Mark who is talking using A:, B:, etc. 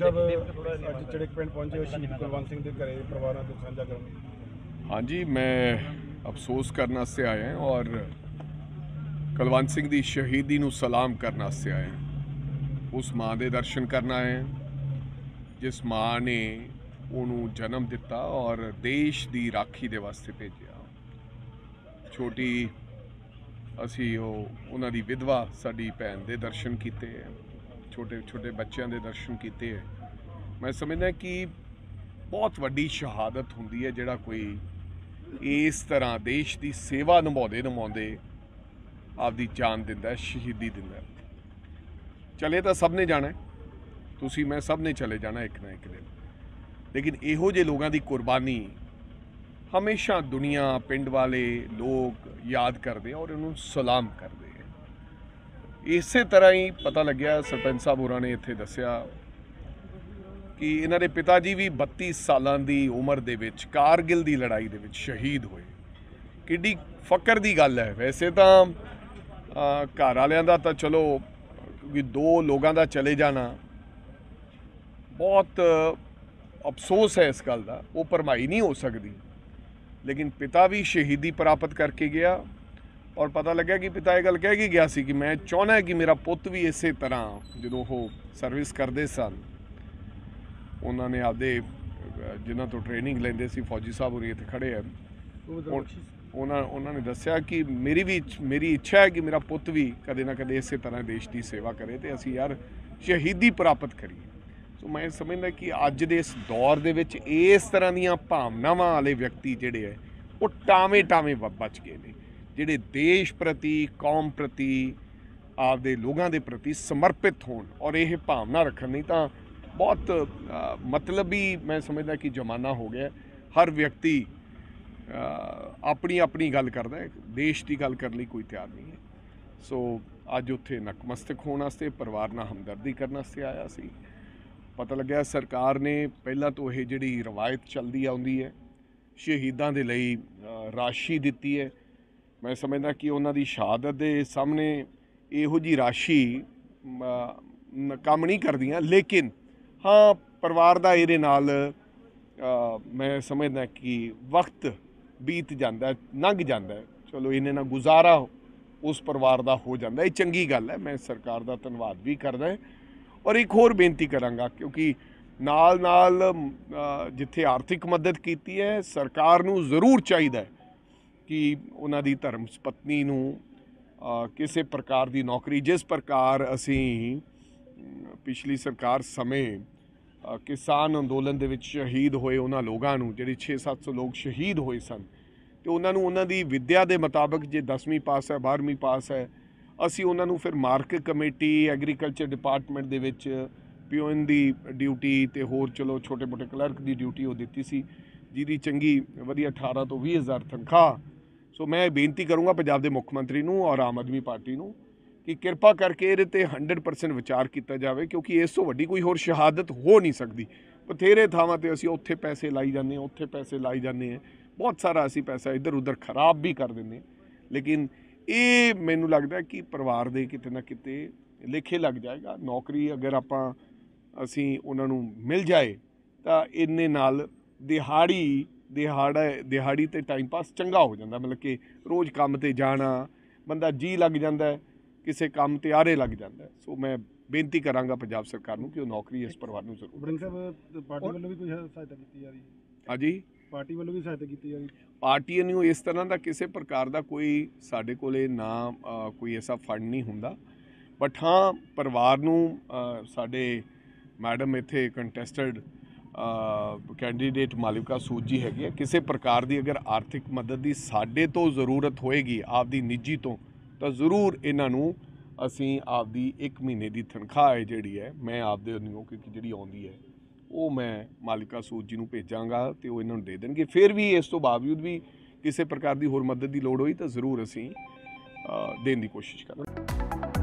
A: ਜਦ ਅੱਜ ਚੜਕ ਪਿੰਡ ਪਹੁੰਚੇ ਸ਼ਹੀਦ ਕੁਲਵੰਤ ਸਿੰਘ ਦੇ ਘਰੇ ਪਰਿਵਾਰਾਂ ਤੋਂ ਸਾਂਝਾ ਕਰਨ ਹਾਂਜੀ ਮੈਂ ਅਫਸੋਸ ਕਰਨ ਸੇ ਆਇਆ ਹਾਂ ਔਰ ਕੁਲਵੰਤ ਸਿੰਘ ਦੀ ਸ਼ਹੀਦੀ ਨੂੰ ਸਲਾਮ ਕਰਨ ਵਾਸਤੇ ਆਇਆ ਉਸ ਮਾਂ ਦੇ ਦਰਸ਼ਨ ਕਰਨਾ ਆਏ ਜਿਸ ਮਾਂ ਨੇ ਉਹਨੂੰ ਜਨਮ ਦਿੱਤਾ ਔਰ ਦੇਸ਼ ਦੀ ਰਾਖੀ ਦੇ ਵਾਸਤੇ ਭੇਜਿਆ ਛੋਟੀ ਅਸੀਂ ਉਹ ਉਹਨਾਂ ਦੀ ਵਿਧਵਾ ਸਾਡੀ ਭੈਣ ਦੇ ਦਰਸ਼ਨ ਕੀਤੇ ਛੋਟੇ ਛੋਟੇ ਬੱਚਿਆਂ ਦੇ ਦਰਸ਼ਨ ਕੀਤੇ ਹੈ ਮੈਂ ਸਮਝਦਾ ਕਿ ਬਹੁਤ ਵੱਡੀ ਸ਼ਹਾਦਤ ਹੁੰਦੀ ਹੈ ਜਿਹੜਾ ਕੋਈ ਇਸ ਤਰ੍ਹਾਂ ਦੇਸ਼ ਦੀ ਸੇਵਾ ਨਿਭਾਉਂਦੇ ਨਿਭਾਉਂਦੇ ਆਪਦੀ ਜਾਨ ਦਿੰਦਾ ਸ਼ਹੀਦੀ ਦਿੰਦਾ ਚਲੇ ਤਾਂ ਸਭ ਨੇ ਜਾਣਾ ਤੁਸੀਂ ਮੈਂ ਸਭ ਨੇ ਚਲੇ ਜਾਣਾ ਇੱਕ ਨਾ ਇੱਕ ਦਿਨ ਲੇਕਿਨ ਇਹੋ ਜੇ ਲੋਕਾਂ ਦੀ ਕੁਰਬਾਨੀ ਹਮੇਸ਼ਾ ਦੁਨੀਆ ਪਿੰਡ ਵਾਲੇ ਲੋਕ ਯਾਦ ਕਰਦੇ ਔਰ ਉਹਨੂੰ ਸਲਾਮ ਕਰਦੇ ਇਸੇ ਤਰ੍ਹਾਂ ਹੀ ਪਤਾ ਲੱਗਿਆ ਸਰਪੰਚ ਸਾਹਿਬ ਹੋਰਾਂ ਨੇ ਇੱਥੇ ਦੱਸਿਆ ਕਿ ਇਹਨਾਂ ਦੇ ਪਿਤਾ ਜੀ ਵੀ 32 ਸਾਲਾਂ ਦੀ ਉਮਰ ਦੇ ਵਿੱਚ ਕਾਰਗਿਲ ਦੀ ਲੜਾਈ ਦੇ ਵਿੱਚ ਸ਼ਹੀਦ ਹੋਏ ਕਿੱਡੀ ਫਕਰ ਦੀ ਗੱਲ ਹੈ ਵੈਸੇ ਤਾਂ ਘਰ ਵਾਲਿਆਂ ਦਾ ਤਾਂ ਚਲੋ ਕਿ ਦੋ ਲੋਕਾਂ ਦਾ ਚਲੇ ਜਾਣਾ ਬਹੁਤ ਅਫਸੋਸ ਹੈ ਇਸ ਗੱਲ ਦਾ ਉਹ ਪਰਮਾਈ ਨਹੀਂ ਹੋ ਸਕਦੀ ਲੇਕਿਨ ਪਿਤਾ ਵੀ ਸ਼ਹੀਦੀ ਪ੍ਰਾਪਤ ਕਰਕੇ ਗਿਆ ਔਰ ਪਤਾ ਲੱਗਿਆ ਕਿ ਪਿਤਾ ਇਹ ਗੱਲ ਕਹਿ ਕੇ ਗਿਆ ਸੀ ਕਿ ਮੈਂ ਚਾਹਣਾ ਕਿ ਮੇਰਾ ਪੁੱਤ ਵੀ ਇਸੇ ਤਰ੍ਹਾਂ ਜਦੋਂ ਉਹ ਸਰਵਿਸ ਕਰਦੇ ਸਨ ਉਹਨਾਂ ਨੇ ਆਪਦੇ ਜਿਨ੍ਹਾਂ ਤੋਂ ਟ੍ਰੇਨਿੰਗ ਲੈਂਦੇ ਸੀ ਫੌਜੀ ਸਾਹਿਬ ਹੋਰੀ ਇੱਥੇ ਖੜੇ ਆ ਉਹਨਾਂ ਉਹਨਾਂ ਨੇ ਦੱਸਿਆ ਕਿ ਮੇਰੀ ਵੀ ਮੇਰੀ ਇੱਛਾ ਹੈ ਕਿ ਮੇਰਾ ਪੁੱਤ ਵੀ ਕਦੇ ਨਾ ਕਦੇ ਇਸੇ ਤਰ੍ਹਾਂ ਦੇਸ਼ ਦੀ ਸੇਵਾ ਕਰੇ ਤੇ ਅਸੀਂ ਯਾਰ ਸ਼ਹੀਦੀ ਪ੍ਰਾਪਤ ਕਰੀਏ ਸੋ ਮੈਂ ਸਮਝਦਾ ਕਿ ਅੱਜ ਦੇ ਇਸ ਦੌਰ ਦੇ ਵਿੱਚ ਇਸ ਤਰ੍ਹਾਂ ਦੀਆਂ ਭਾਵਨਾਵਾਂ ਵਾਲੇ ਵਿਅਕਤੀ ਜਿਹੜੇ ਆ ਉਹ ਟਾਵੇਂ ਟਾਵੇਂ ਬਚ ਗਏ ਨੇ ਜਿਹੜੇ ਦੇਸ਼ ਪ੍ਰਤੀ ਕੌਮ ਪ੍ਰਤੀ ਆਪਦੇ ਲੋਕਾਂ ਦੇ ਪ੍ਰਤੀ ਸਮਰਪਿਤ ਹੋਣ ਔਰ ਇਹ ਭਾਵਨਾ ਰੱਖਣ ਨਹੀਂ ਤਾਂ ਬਹੁਤ ਮਤਲਬੀ ਮੈਂ ਸਮਝਦਾ ਕਿ ਜ਼ਮਾਨਾ ਹੋ ਗਿਆ ਹਰ ਵਿਅਕਤੀ ਆਪਣੀ ਆਪਣੀ ਗੱਲ ਕਰਦਾ ਹੈ ਦੇਸ਼ ਦੀ ਗੱਲ ਕਰਨ ਲਈ ਕੋਈ ਤਿਆਰ ਨਹੀਂ ਹੈ ਸੋ ਅੱਜ ਉੱਥੇ ਨਕਮਸਤਕ ਹੋਣ ਵਾਸਤੇ ਪਰਿਵਾਰ ਨਾਲ ਹਮਦਰਦੀ ਕਰਨ ਵਾਸਤੇ ਆਇਆ ਸੀ ਪਤਾ ਲੱਗਿਆ ਸਰਕਾਰ ਨੇ ਪਹਿਲਾਂ ਤੋਂ ਇਹ ਜਿਹੜੀ ਰਵਾਇਤ ਚੱਲਦੀ ਆਉਂਦੀ ਹੈ ਸ਼ਹੀਦਾਂ ਦੇ ਲਈ ਰਾਸ਼ੀ ਦਿੱਤੀ ਹੈ ਮੈਂ ਸਮਝਦਾ ਕਿ ਉਹਨਾਂ ਦੀ ਸ਼ਹਾਦਤ ਦੇ ਸਾਹਮਣੇ ਇਹੋ ਜੀ ਰਾਸ਼ੀ ਕੰਮ ਨਹੀਂ ਕਰਦੀਆਂ ਲੇਕਿਨ ਹਾਂ ਪਰਿਵਾਰ ਦਾ ਇਹਦੇ ਨਾਲ ਮੈਂ ਸਮਝਦਾ ਕਿ ਵਕਤ ਬੀਤ ਜਾਂਦਾ ਲੰਘ ਜਾਂਦਾ ਚਲੋ ਇਹਨੇ ਨਾਲ ਗੁਜ਼ਾਰਾ ਉਸ ਪਰਿਵਾਰ ਦਾ ਹੋ ਜਾਂਦਾ ਇਹ ਚੰਗੀ ਗੱਲ ਹੈ ਮੈਂ ਸਰਕਾਰ ਦਾ ਧੰਨਵਾਦ ਵੀ ਕਰਦਾ ਔਰ ਇੱਕ ਹੋਰ ਬੇਨਤੀ ਕਰਾਂਗਾ ਕਿਉਂਕਿ ਨਾਲ ਨਾਲ ਜਿੱਥੇ ਆਰਥਿਕ ਮਦਦ ਕੀਤੀ ਹੈ ਸਰਕਾਰ ਨੂੰ ਜ਼ਰੂਰ ਚਾਹੀਦਾ ਹੈ ਕਿ ਉਹਨਾਂ ਦੀ ਧਰਮ ਪਤਨੀ ਨੂੰ ਕਿਸੇ ਪ੍ਰਕਾਰ ਦੀ ਨੌਕਰੀ ਜਿਸ ਪ੍ਰਕਾਰ ਅਸੀਂ ਪਿਛਲੀ ਸਰਕਾਰ ਸਮੇਂ ਕਿਸਾਨ ਅੰਦੋਲਨ ਦੇ ਵਿੱਚ ਸ਼ਹੀਦ ਹੋਏ ਉਹਨਾਂ ਲੋਕਾਂ ਨੂੰ ਜਿਹੜੇ 6-700 ਲੋਕ ਸ਼ਹੀਦ ਹੋਏ ਸਨ ਤੇ ਉਹਨਾਂ ਨੂੰ ਉਹਨਾਂ ਦੀ ਵਿਦਿਆ ਦੇ ਮੁਤਾਬਕ ਜੇ 10ਵੀਂ ਪਾਸ ਹੈ 12ਵੀਂ ਪਾਸ ਹੈ ਅਸੀਂ ਉਹਨਾਂ ਨੂੰ ਫਿਰ ਮਾਰਕ ਕਮੇਟੀ ਐਗਰੀਕਲਚਰ ਡਿਪਾਰਟਮੈਂਟ ਦੇ ਵਿੱਚ ਪੀਓਨ ਦੀ ਡਿਊਟੀ ਤੇ ਹੋਰ ਚਲੋ ਛੋਟੇ-ਮੋਟੇ ਕਲਰਕ ਦੀ ਡਿਊਟੀ ਉਹ ਦਿੱਤੀ ਸੀ ਜਿਹਦੀ ਚੰਗੀ ਵਧੀਆ 18 ਤੋਂ 20000 ਤਨਖਾਹ ਸੋ ਮੈਂ ਬੇਨਤੀ ਕਰੂੰਗਾ ਪੰਜਾਬ ਦੇ ਮੁੱਖ ਮੰਤਰੀ ਨੂੰ ਔਰ ਆਮ ਆਦਮੀ ਪਾਰਟੀ ਨੂੰ ਕਿ ਕਿਰਪਾ ਕਰਕੇ ਇਹਦੇ ਤੇ 100% ਵਿਚਾਰ ਕੀਤਾ ਜਾਵੇ ਕਿਉਂਕਿ ਇਸ ਤੋਂ ਵੱਡੀ ਕੋਈ ਹੋਰ ਸ਼ਹਾਦਤ ਹੋ ਨਹੀਂ ਸਕਦੀ ਬਥੇਰੇ ਥਾਵਾਂ ਤੇ ਅਸੀਂ ਉੱਥੇ ਪੈਸੇ ਲਾਈ ਜਾਂਦੇ ਹਾਂ ਉੱਥੇ ਪੈਸੇ ਲਾਈ ਜਾਂਦੇ ਹਾਂ ਬਹੁਤ ਸਾਰਾ ਅਸੀਂ ਪੈਸਾ ਇੱਧਰ ਉੱਧਰ ਖਰਾਬ ਵੀ ਕਰ ਦਿੰਦੇ ਲੇਕਿਨ ਇਹ ਮੈਨੂੰ ਲੱਗਦਾ ਕਿ ਪਰਿਵਾਰ ਦੇ ਕਿਤੇ ਨਾ ਕਿਤੇ ਲੇਖੇ ਲੱਗ ਜਾਏਗਾ ਨੌਕਰੀ ਅਗਰ ਆਪਾਂ ਅਸੀਂ ਉਹਨਾਂ ਨੂੰ ਮਿਲ ਜਾਏ ਤਾਂ ਇੰਨੇ ਨਾਲ ਦਿਹਾੜੀ ਦਿਹਾੜਾ ਦਿਹਾੜੀ ਤੇ ਟਾਈਮ ਪਾਸ ਚੰਗਾ ਹੋ ਜਾਂਦਾ ਮਤਲਬ ਕਿ ਰੋਜ਼ ਕੰਮ ਤੇ ਜਾਣਾ ਬੰਦਾ ਜੀ ਲੱਗ ਜਾਂਦਾ ਕਿਸੇ ਕੰਮ ਤੇ ਆਰੇ ਲੱਗ ਜਾਂਦਾ ਸੋ ਮੈਂ ਬੇਨਤੀ ਕਰਾਂਗਾ ਪੰਜਾਬ ਸਰਕਾਰ ਨੂੰ ਕਿ ਉਹ ਨੌਕਰੀ ਇਸ ਪਰਿਵਾਰ ਨੂੰ ਜ਼ਰੂਰ ਬ੍ਰਿੰਗ ਸਾਹਿਬ ਪਾਰਟੀ ਵੱਲੋਂ ਵੀ ਕੋਈ ਸਹਾਇਤਾ ਕੀਤੀ ਜਾ ਰਹੀ ਹੈ ਹਾਂਜੀ ਪਾਰਟੀ ਵੱਲੋਂ ਵੀ ਸਹਾਇਤਾ ਕੀਤੀ ਜਾ ਰਹੀ ਹੈ ਪਾਰਟੀ ਨੂੰ ਇਸ ਤਰ੍ਹਾਂ ਦਾ ਕਿਸੇ ਪ੍ਰਕਾਰ ਦਾ ਕੋਈ ਸਾਡੇ ਕੋਲੇ ਨਾ ਕੋਈ ਐਸਾ ਫੰਡ ਨਹੀਂ ਹੁੰਦਾ ਬਟ ਹਾਂ ਪਰਿਵਾਰ ਨੂੰ ਸਾਡੇ ਮੈਡਮ ਇੱਥੇ ਕੰਟੈਸਟਡ ਕੈਂਡੀਡੇਟ ਮਾਲਿਕਾ ਸੂਜੀ ਹੈਗੀ ਹੈ ਕਿਸੇ ਪ੍ਰਕਾਰ ਦੀ ਅਗਰ ਆਰਥਿਕ ਮਦਦ ਦੀ ਸਾਡੇ ਤੋਂ ਜ਼ਰੂਰਤ ਹੋਏਗੀ ਆਪਦੀ ਨਿੱਜੀ ਤੋਂ ਤਾਂ ਜ਼ਰੂਰ ਇਹਨਾਂ ਨੂੰ ਅਸੀਂ ਆਪਦੀ 1 ਮਹੀਨੇ ਦੀ ਤਨਖਾਹ ਹੈ ਜਿਹੜੀ ਹੈ ਮੈਂ ਆਪਦੇ ਨੂੰ ਕਿਉਂਕਿ ਜਿਹੜੀ ਆਉਂਦੀ ਹੈ ਉਹ ਮੈਂ ਮਾਲਿਕਾ ਸੂਜੀ ਨੂੰ ਭੇਜਾਂਗਾ ਤੇ ਉਹ ਇਹਨਾਂ ਨੂੰ ਦੇ ਦੇਣਗੇ ਫਿਰ ਵੀ ਇਸ ਤੋਂ ਬਾਵਜੂਦ ਵੀ ਕਿਸੇ ਪ੍ਰਕਾਰ ਦੀ ਹੋਰ ਮਦਦ ਦੀ ਲੋੜ ਹੋਈ ਤਾਂ ਜ਼ਰੂਰ ਅਸੀਂ ਦੇਣ ਦੀ ਕੋਸ਼ਿਸ਼ ਕਰਾਂਗੇ